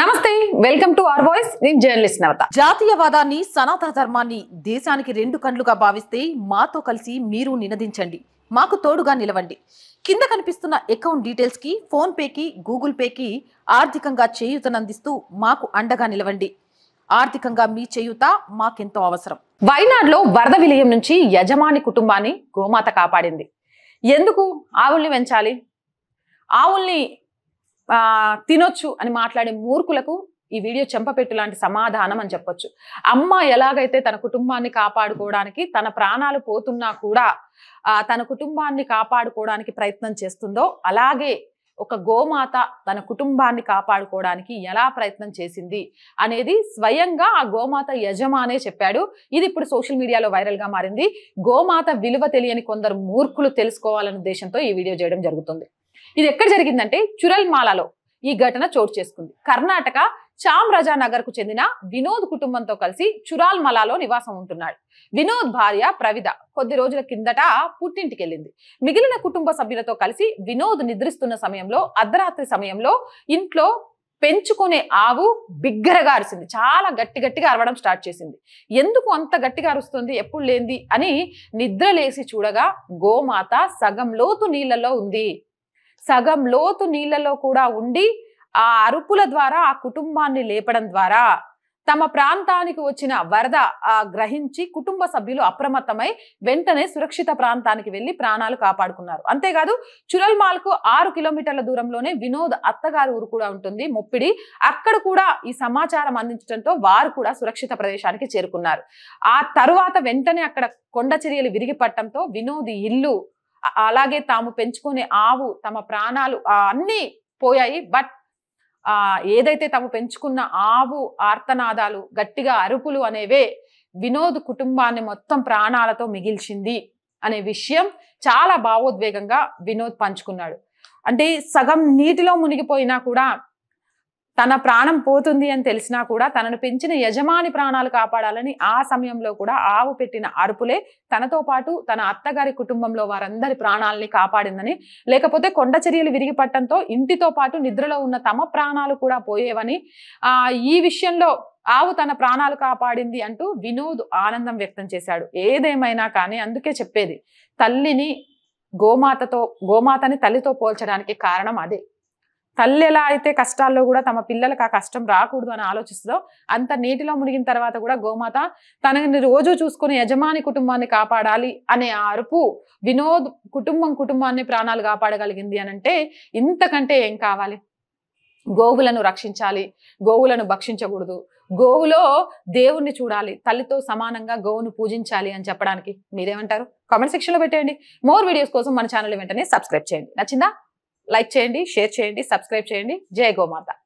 నమస్తే welcome to R voice నేను journalist Navata జాతీయవాదాన్ని సనాతన ధర్మాన్ని దేశానికి రెండు కండ్లుగా భావిస్తే మాతో కలిసి మీరు నినదించండి మాకు తోడుగా నిలవండి కింద కనిపిస్తున్న అకౌంట్ డీటెయిల్స్కి ఫోన్పేకి గూగుల్ పేకి ఆర్థికంగా చేయూతనందిస్తూ మాకు అండగా నిలవండి ఆర్థికంగా మీ చేయూత మాకెంతో అవసరం వైనాడులో వరద విలయం నుంచి యజమాని కుటుంబాన్ని గోమాత కాపాడింది ఎందుకు ఆవుల్ని పెంచాలి ఆవుల్ని తినొచ్చు అని మాట్లాడే మూర్ఖులకు ఈ వీడియో చెంపపెట్టు లాంటి సమాధానం అని చెప్పొచ్చు అమ్మ ఎలాగైతే తన కుటుంబాన్ని కాపాడుకోవడానికి తన ప్రాణాలు పోతున్నా కూడా తన కుటుంబాన్ని కాపాడుకోవడానికి ప్రయత్నం చేస్తుందో అలాగే ఒక గోమాత తన కుటుంబాన్ని కాపాడుకోవడానికి ఎలా ప్రయత్నం చేసింది అనేది స్వయంగా ఆ గోమాత యజమానే చెప్పాడు ఇది ఇప్పుడు సోషల్ మీడియాలో వైరల్గా మారింది గోమాత విలువ తెలియని కొందరు మూర్ఖులు తెలుసుకోవాలనే ఉద్దేశంతో ఈ వీడియో చేయడం జరుగుతుంది ఇది ఎక్కడ జరిగిందంటే చురల్మాలలో ఈ ఘటన చోటు చేసుకుంది కర్ణాటక చామ్రాజానగర్ కు చెందిన వినోద్ కుటుంబంతో కలిసి చురాల్ మలాలో నివాసం ఉంటున్నాడు వినోద్ భార్య ప్రవిద కొద్ది రోజుల కిందట పుట్టింటికి వెళ్ళింది మిగిలిన కుటుంబ సభ్యులతో కలిసి వినోద్ నిద్రిస్తున్న సమయంలో అర్ధరాత్రి సమయంలో ఇంట్లో పెంచుకునే ఆవు బిగ్గరగా అరిసింది చాలా గట్టి గట్టిగా అరవడం స్టార్ట్ చేసింది ఎందుకు అంత గట్టిగా అరుస్తుంది ఎప్పుడు లేంది అని నిద్రలేసి చూడగా గోమాత సగం లోతు నీళ్లలో ఉంది సగం లోతు నీళ్లలో కూడా ఉండి ఆ అరుపుల ద్వారా ఆ కుటుంబాన్ని లేపడం ద్వారా తమ ప్రాంతానికి వచ్చిన వరద గ్రహించి కుటుంబ సభ్యులు అప్రమత్తమై వెంటనే సురక్షిత ప్రాంతానికి వెళ్లి ప్రాణాలు కాపాడుకున్నారు అంతేకాదు చురల్మాల్ కు ఆరు కిలోమీటర్ల దూరంలోనే వినోద్ అత్తగారి ఊరు కూడా ఉంటుంది ముప్పిడి అక్కడ కూడా ఈ సమాచారం అందించడంతో వారు కూడా సురక్షిత ప్రదేశానికి చేరుకున్నారు ఆ తరువాత వెంటనే అక్కడ కొండ చర్యలు విరిగి పట్టడంతో వినోద్ ఇల్లు అలాగే తాము పెంచుకునే ఆవు తమ ప్రాణాలు అన్నీ పోయాయి బట్ ఏదైతే తాము పెంచుకున్న ఆవు ఆర్తనాదాలు గట్టిగా అరుపులు అనేవే వినోద్ కుటుంబాన్ని మొత్తం ప్రాణాలతో మిగిల్చింది అనే విషయం చాలా భావోద్వేగంగా వినోద్ పంచుకున్నాడు అంటే సగం నీటిలో మునిగిపోయినా కూడా తన ప్రాణం పోతుంది అని తెలిసినా కూడా తనను పెంచిన యజమాని ప్రాణాలు కాపాడాలని ఆ సమయంలో కూడా ఆవు పెట్టిన అరుపులే తనతో పాటు తన అత్తగారి కుటుంబంలో వారందరి ప్రాణాలని కాపాడిందని లేకపోతే కొండ చర్యలు విరిగిపట్టడంతో ఇంటితో పాటు నిద్రలో ఉన్న తమ ప్రాణాలు కూడా పోయేవని ఆ ఈ విషయంలో ఆవు తన ప్రాణాలు కాపాడింది అంటూ వినోద్ ఆనందం వ్యక్తం చేశాడు ఏదేమైనా కానీ అందుకే చెప్పేది తల్లిని గోమాతతో గోమాతని తల్లితో పోల్చడానికి కారణం అదే తల్లి ఎలా అయితే కష్టాల్లో కూడా తమ పిల్లలకు ఆ కష్టం రాకూడదు అని ఆలోచిస్తుందో అంత నీటిలో మునిగిన తర్వాత కూడా గోమాత తనని రోజు చూసుకుని యజమాని కుటుంబాన్ని కాపాడాలి అనే అరుపు వినోద్ కుటుంబం కుటుంబాన్ని ప్రాణాలు కాపాడగలిగింది అని అంటే ఇంతకంటే ఏం కావాలి గోవులను రక్షించాలి గోవులను భక్షించకూడదు గోవులో దేవుణ్ణి చూడాలి తల్లితో సమానంగా గోవును పూజించాలి అని చెప్పడానికి మీరేమంటారు కామెంట్ సెక్షన్లో పెట్టేయండి మోర్ వీడియోస్ కోసం మన ఛానల్ వెంటనే సబ్స్క్రైబ్ చేయండి నచ్చిందా లైక్ చేయండి షేర్ చేయండి సబ్స్క్రైబ్ చేయండి జయ గోమాత